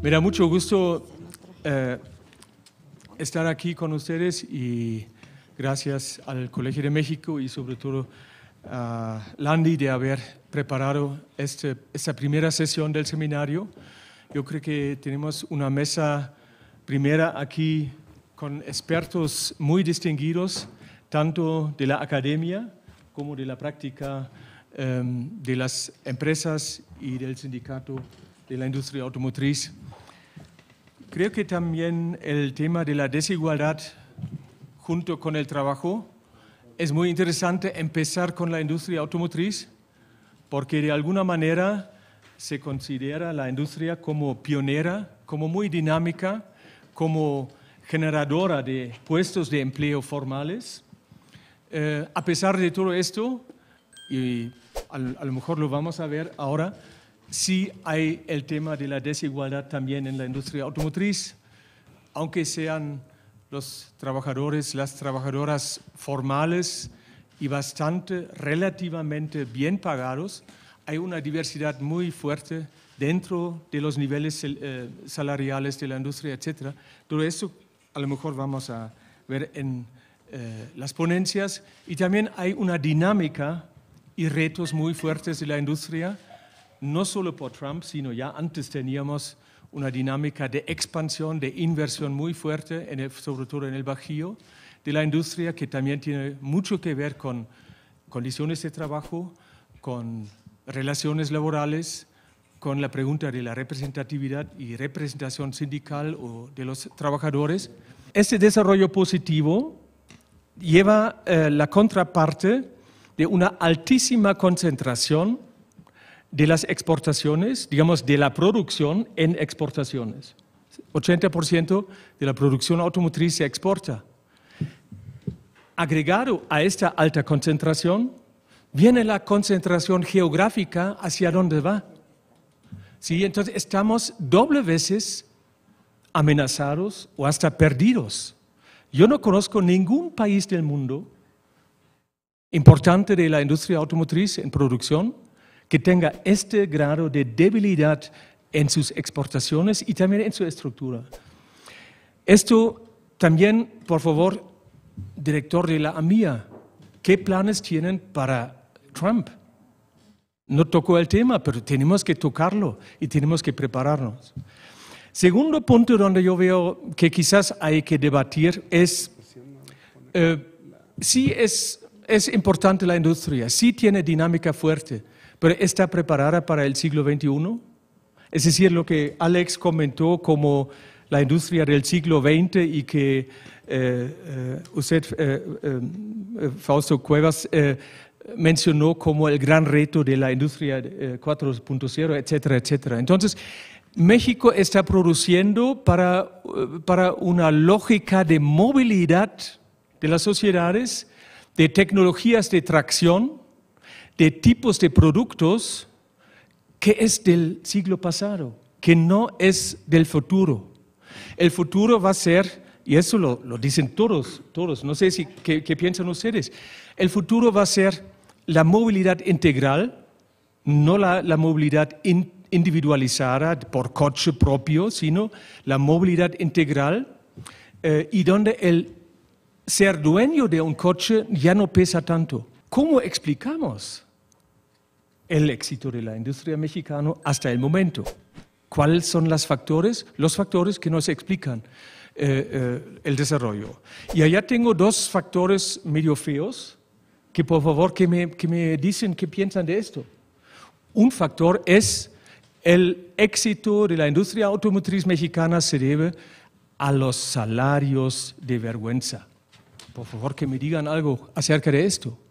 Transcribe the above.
Me da mucho gusto eh, estar aquí con ustedes y gracias al Colegio de México y sobre todo a Landy de haber preparado este, esta primera sesión del seminario. Yo creo que tenemos una mesa primera aquí con expertos muy distinguidos, tanto de la academia como de la práctica em, de las empresas y del sindicato de la industria automotriz. Creo que también el tema de la desigualdad junto con el trabajo es muy interesante empezar con la industria automotriz porque de alguna manera se considera la industria como pionera, como muy dinámica, como generadora de puestos de empleo formales. Eh, a pesar de todo esto, y a lo mejor lo vamos a ver ahora, sí hay el tema de la desigualdad también en la industria automotriz, aunque sean los trabajadores, las trabajadoras formales y bastante, relativamente bien pagados, hay una diversidad muy fuerte dentro de los niveles eh, salariales de la industria, etc. Todo eso a lo mejor vamos a ver en eh, las ponencias. Y también hay una dinámica y retos muy fuertes de la industria no solo por Trump, sino ya antes teníamos una dinámica de expansión, de inversión muy fuerte, sobre todo en el Bajío, de la industria que también tiene mucho que ver con condiciones de trabajo, con relaciones laborales, con la pregunta de la representatividad y representación sindical de los trabajadores. Este desarrollo positivo lleva eh, la contraparte de una altísima concentración de las exportaciones, digamos, de la producción en exportaciones. 80% de la producción automotriz se exporta. Agregado a esta alta concentración, viene la concentración geográfica hacia dónde va. ¿Sí? Entonces estamos doble veces amenazados o hasta perdidos. Yo no conozco ningún país del mundo importante de la industria automotriz en producción que tenga este grado de debilidad en sus exportaciones y también en su estructura. Esto también, por favor, director de la AMIA, ¿qué planes tienen para Trump? No tocó el tema, pero tenemos que tocarlo y tenemos que prepararnos. Segundo punto donde yo veo que quizás hay que debatir es eh, si es, es importante la industria, sí tiene dinámica fuerte, pero está preparada para el siglo XXI. Es decir, lo que Alex comentó como la industria del siglo XX y que eh, eh, usted, eh, Fausto Cuevas, mencionó como el gran reto de la industria 4.0, etcétera, etcétera. Entonces, México está produciendo para, para una lógica de movilidad de las sociedades, de tecnologías de tracción, de tipos de productos que es del siglo pasado, que no es del futuro. El futuro va a ser, y eso lo, dicen todos, todos, no sé si, ¿qué, piensan ustedes, el futuro va a ser la movilidad integral, no la, movilidad individualizada por coche propio, sino la movilidad integral eh, y donde el ser dueño de un coche ya no pesa tanto. ¿Cómo explicamos el éxito de la industria mexicana hasta el momento. ¿Cuáles son los factores? Los factores que nos explican eh, eh, el desarrollo. Y allá tengo dos factores medio feos que por favor que me, que me dicen qué piensan de esto. Un factor es el éxito de la industria automotriz mexicana se debe a los salarios de vergüenza. Por favor que me digan algo acerca de esto.